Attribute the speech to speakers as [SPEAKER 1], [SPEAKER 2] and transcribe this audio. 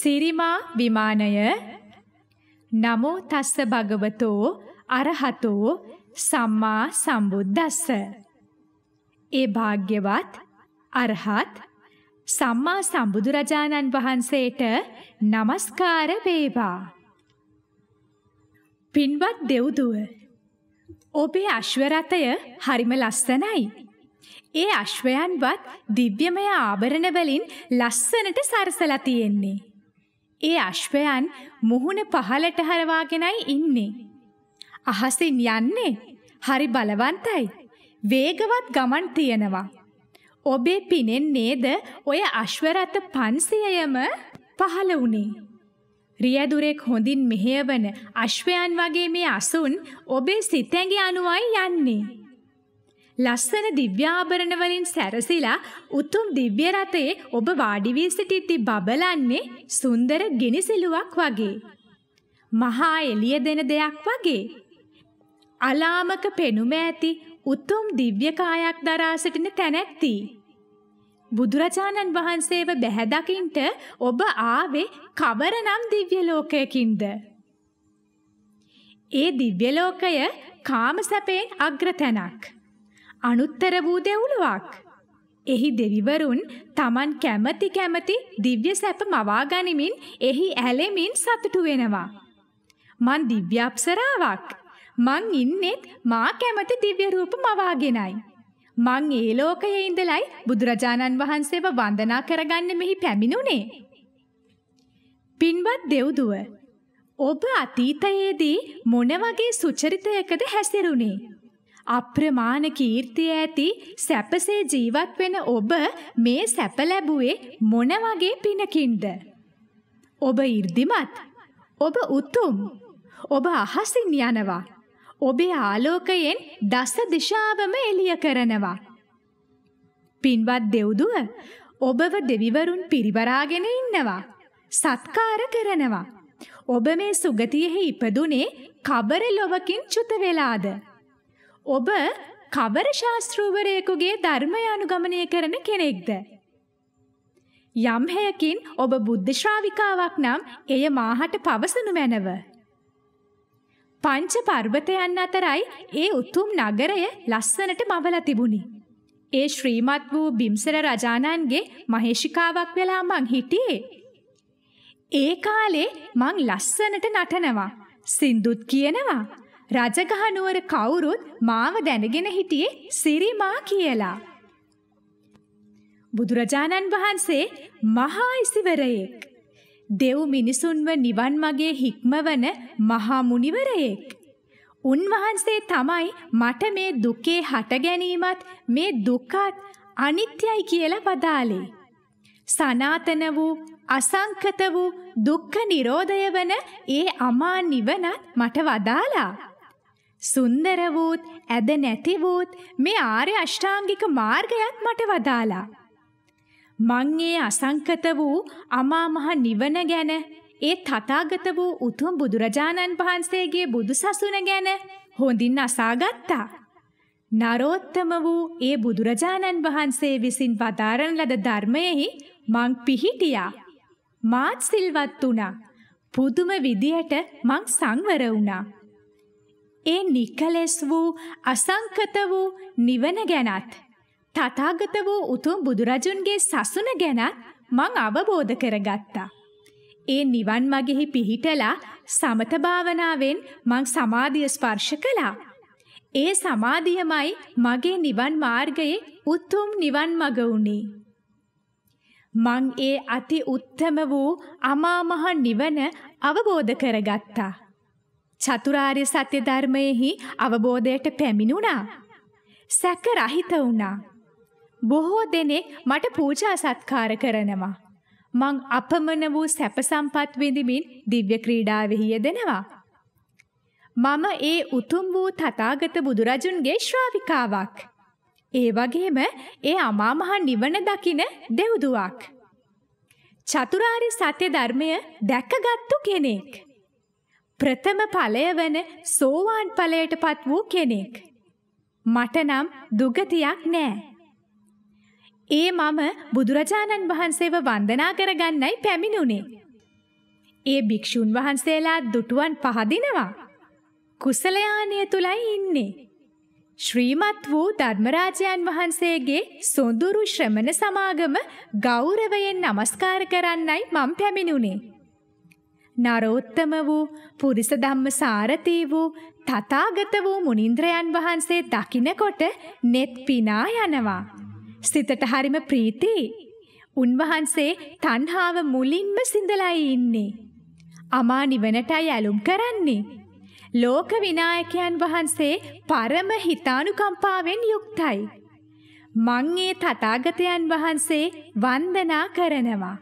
[SPEAKER 1] සිරිමා විමානය නමෝ තස්ස භගවතෝ අරහතෝ සම්මා සම්බුද්දස්ස ඒ භාග්‍යවත් අරහත් සම්මා සම්බුදුරජාණන් වහන්සේට নমස්කාර වේවා පින්වත් දෙව්දුව ඔබේ අශ්වරතය හරිම ලස්සනයි ඒ අශ්වයන්වත් දිව්‍යමය ආභරණ වලින් ලස්සනට සරසලා තියෙන්නේ ඒ අශ්වයන් මුහුණ පහලට හරවාගෙනයි ඉන්නේ. අහසින් යන්නේ හරි බලවන්තයි. වේගවත් ගමන් තියෙනවා. ඔබේ පිනෙන් නේද ඔය අශ්වරත 500යම පහල වුණේ. රියදුරෙක් හොඳින් මෙහෙයවන අශ්වයන් වගේ මේ අසුන් ඔබේ සිතැඟි අනුවයි යන්නේ. ලස්සන දිව්‍යාභරණ වලින් සැරසිලා උතුම් දිව්‍ය රතේ ඔබ වාඩි වී සිටිද්දී බබලන්නේ සුන්දර ගිනිසිලුවක් වගේ. මහා එළිය දෙන දෙයක් වගේ. අලාමක පෙනුම ඇති උතුම් දිව්‍ය කායක් දරා සිටින තැනැත්ති. බුදුරජාණන් වහන්සේව බැහැදකින්ට ඔබ ආවේ කවරනම් දිව්‍ය ලෝකයකින්ද? ඒ දිව්‍ය ලෝකය කාම සැපෙන් අග්‍රතැනක්. අනුත්තර වූ දෙවුලුවක්. එහි දෙවිවරුන් Taman කැමැති කැමැති දිව්‍ය සැප මවා ගනිමින් එහි ඇලෙමින් සතුටු වෙනවා. මං දිව්‍ය අප්සරාවක්. මං ඉන්නෙත් මා කැමැති දිව්‍ය රූප මවාගෙනයි. මං ඒ ලෝකයේ ඉඳලයි බුදුරජාණන් වහන්සේව වන්දනා කරගන්න මෙහි පැමිණුනේ. පින්වත් දෙව්දුව ඔබ අතීතයේදී මොන වගේ සුචරිතයකද හැසිරුණේ? අප්‍රමාණ කීර්තිය ඇති සැපසේ ජීවත් වෙන ඔබ මේ සැප ලැබුවේ මොන වගේ පිනකින්ද? ඔබ 이르දිමත්, ඔබ උතුම්, ඔබ අහසින් යනවා. ඔබේ ආලෝකයෙන් දස දිශාවම එළිය කරනවා. පින්වත් දෙව්දුව ඔබව දෙවිවරුන් පිරිවරාගෙන ඉන්නවා. සත්කාර කරනවා. ඔබ මේ සුගතියෙහි ඉපදුනේ කබර ලොවකින් චුත වෙලාද? ඔබ කවර ශාස්ත්‍රූවරයෙකුගේ ධර්මය අනුගමනය කරන කෙනෙක්ද? යම් හේයකින් ඔබ බුද්ධ ශ්‍රාවිකාවක් නම් එය මාහට පවසනු මැනව. පංච පර්වතයන් අතරයි ඒ උතුම් නගරය ලස්සනට මවලා තිබුණි. ඒ ශ්‍රීමත් වූ බිම්සර රජාණන්ගේ මහේෂිකාවක් වෙලා මං හිටියේ. ඒ කාලේ මං ලස්සනට නටනවා, සින්දුත් කියනවා, රජගහනුවර කවුරුත් මාව දැනගෙන හිටියේ සිරිමා කියලා. බුදුරජාණන් වහන්සේ මහා ඉසිවරයෙක්. දෙව් මිනිසුන්ව නිවන් මගේ හික්මවන මහා මුනිවරයෙක්. උන්වහන්සේ තමයි මට මේ දුකේ හට ගැනීමත් මේ දුකත් අනිත්‍යයි කියලා පදාලේ. සනාතන වූ අසංකත වූ දුක්ඛ නිරෝධය වන ඒ අමා නිවනත් මට වදාලා. සුන්දර වූත් ඇද නැති වූත් මේ ආර්ය අෂ්ටාංගික මාර්ගයත් මට වදාලා. මං ඒ අසංකත වූ අමා මහ නිවන ගැන ඒ තථාගත වූ උතුම් බුදුරජාණන් වහන්සේගේ බුදුසසුන ගැන හොඳින් අසාගත්තා. නරෝත්තම වූ ඒ බුදුරජාණන් වහන්සේ විසින් වදාරන ලද ධර්මයෙහි මං පිහිටියා. මාත් සිල්වත් වුණා. පුදුම විදියට මං සංවර වුණා. ඒ නිකලෙස් වූ අසංකත වූ නිවන ගැනත් තථාගත වූ උතුම් බුදුරජුන්ගේ සසුන ගැනත් මං අවබෝධ කරගත්තා. ඒ නිවන් මගෙහි පිහිටලා සමත භාවනාවෙන් මං සමාධිය ස්පර්ශ කළා. ඒ සමාධියමයි මගේ නිවන් මාර්ගයේ උතුම් නිවන් මඟ වුණේ. මං ඒ අති උත්තම වූ අමාමහ නිවන අවබෝධ කරගත්තා. චතුරාර්ය සත්‍ය ධර්මයෙහි අවබෝධයට පැමිණුණා. සැක රහිත වුණා. බොහෝ දෙනෙක් මට පූජා සත්කාර කරනවා. මං අපමණ වූ සැප සම්පත් විඳිමින් දිව්‍ය ක්‍රීඩාවෙහි යෙදෙනවා. මම ඒ උතුම් වූ තථාගත බුදුරජුන්ගේ ශ්‍රාවිකාවක්. ඒ වගේම ඒ අමාමහා නිවන දකින දෙව්දුවක්. චතුරාර්ය සත්‍ය ධර්මය දැකගත්තු කෙනෙක්. ප්‍රථම ඵලය වන සෝවාන් ඵලයට පත් වූ කෙනෙක්. මට නම් දුගතියක් නෑ. ඒ මම බුදුරජාණන් වහන්සේව වන්දනා කරගන්නයි පැමිණුණේ. ඒ භික්ෂූන් වහන්සේලා දුටුවන් පහදිනවා. කුසලයානය තුලයි ඉන්නේ. ශ්‍රීමත් වූ ධර්මරාජයන් වහන්සේගේ සොඳුරු ශ්‍රමණ සමාගම ගෞරවයෙන් নমස්කාර කරන්නයි මම පැමිණුණේ. නරෝත්තම වූ පුරිස ධම්ම සාරතී වූ තථාගත වූ මුනිంద్రයන් වහන්සේ දකිනකොට net පිනා යනවා. සිතට හරිම ප්‍රීති. උන්වහන්සේ තණ්හාව මුලින්ම සිඳලා ඉන්නේ. අමා නිවනටයි ඇලුම් කරන්නේ. ලෝක විනායකයන් වහන්සේ පරම හිතානුකම්පාවෙන් යුක්තයි. මං ඒ තථාගතයන් වහන්සේ වන්දනා කරනවා.